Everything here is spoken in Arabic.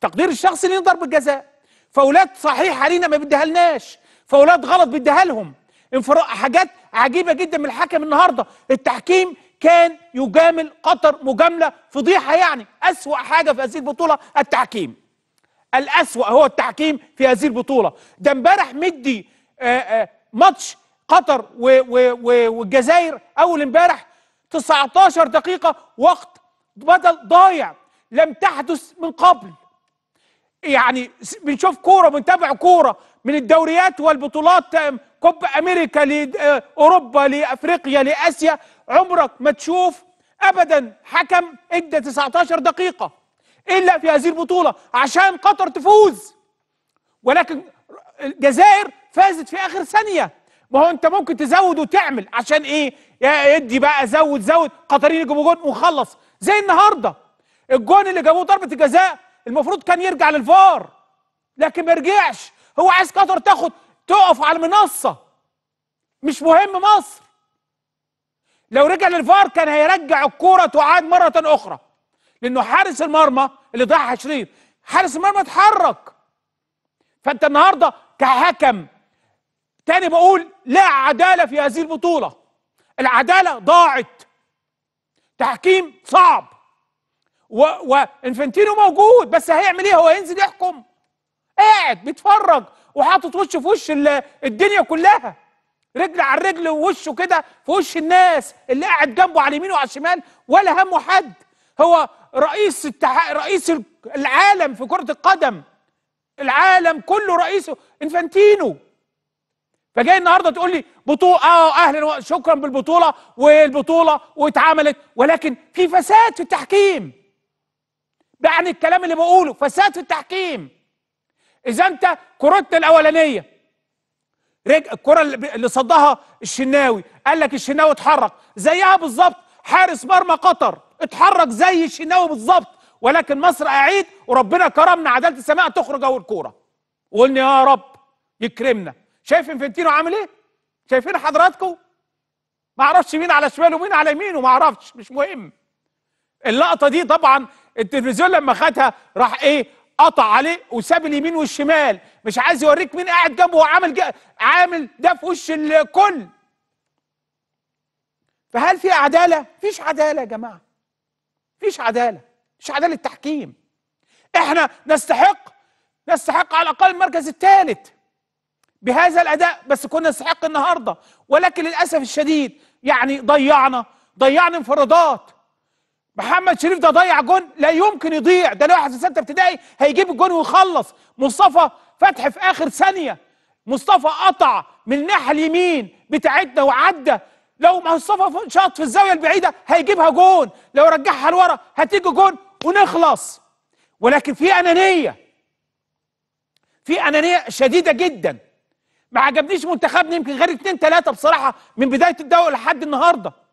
تقدير الشخصي ليه ضرب الجزاء فاولاد صحيحه علينا ما بديها لناش فاولاد غلط بديها لهم حاجات عجيبه جدا من الحكم النهارده التحكيم كان يجامل قطر مجامله فضيحه يعني اسوا حاجه في هذه البطوله التحكيم الاسوا هو التحكيم في هذه البطوله ده امبارح مدي ماتش قطر والجزائر اول امبارح 19 دقيقه وقت بدل ضايع لم تحدث من قبل يعني بنشوف كوره بنتابع كوره من الدوريات والبطولات كوب امريكا لاوروبا آه، لافريقيا لاسيا عمرك ما تشوف ابدا حكم ادى 19 دقيقه الا في هذه البطوله عشان قطر تفوز ولكن الجزائر فازت في اخر ثانيه ما هو انت ممكن تزود وتعمل عشان ايه يا ادي بقى زود زود قطرين يجيبوا جون وخلص زي النهارده الجون اللي جابوه ضربه الجزاء المفروض كان يرجع للفار لكن ما رجعش هو عايز قطر تاخد تقف على المنصه مش مهم مصر لو رجع للفار كان هيرجع الكوره تعاد مره اخرى لانه حارس المرمى اللي ضيعها شريف حارس المرمى اتحرك فانت النهارده كحكم تاني بقول لا عداله في هذه البطوله العداله ضاعت تحكيم صعب وانفنتينو موجود بس هيعمل ايه هو هينزل يحكم قاعد بيتفرج وحاطط وشه في وش الدنيا كلها رجل على رجل ووشه كده في وش الناس اللي قاعد جنبه على اليمين وعلى الشمال ولا همه حد هو رئيس التح... رئيس العالم في كرة القدم العالم كله رئيسه انفانتينو فجاي النهارده تقول لي بطوله اه اهلا شكرا بالبطوله والبطوله واتعملت ولكن في فساد في التحكيم ده عن الكلام اللي بقوله فساد في التحكيم اذا انت كرة الاولانيه رجع الكره اللي صدها الشناوي قال لك الشناوي اتحرك زيها بالظبط حارس مرمى قطر اتحرك زي الشناوي بالظبط ولكن مصر اعيد وربنا كرمنا عداله السماء تخرج اول كوره وقلنا يا رب يكرمنا شايف انفنتينو عامل ايه شايفين حضراتكم ما اعرفش مين على شماله ومين على يمينه ما اعرفش مش مهم اللقطه دي طبعا التلفزيون لما خدها راح ايه قطع عليه وساب اليمين والشمال مش عايز يوريك مين قاعد جنبه وعامل جا... عامل ده في وش الكل فهل في عداله فيش عداله يا جماعه فيش عداله مش عداله تحكيم احنا نستحق نستحق على الاقل المركز الثالث بهذا الاداء بس كنا نستحق النهارده ولكن للاسف الشديد يعني ضيعنا ضيعنا انفرادات محمد شريف ده ضيع جون لا يمكن يضيع ده لو واحد في سته ابتدائي هيجيب الجون ويخلص مصطفى فتح في اخر ثانيه مصطفى قطع من الناحيه اليمين بتاعتنا وعدى لو مصطفى شاط في الزاويه البعيده هيجيبها جون لو رجعها لورا هتيجي جون ونخلص ولكن في انانيه في انانيه شديده جدا ما عجبنيش منتخبنا يمكن غير اتنين تلاته بصراحه من بدايه الدوري لحد النهارده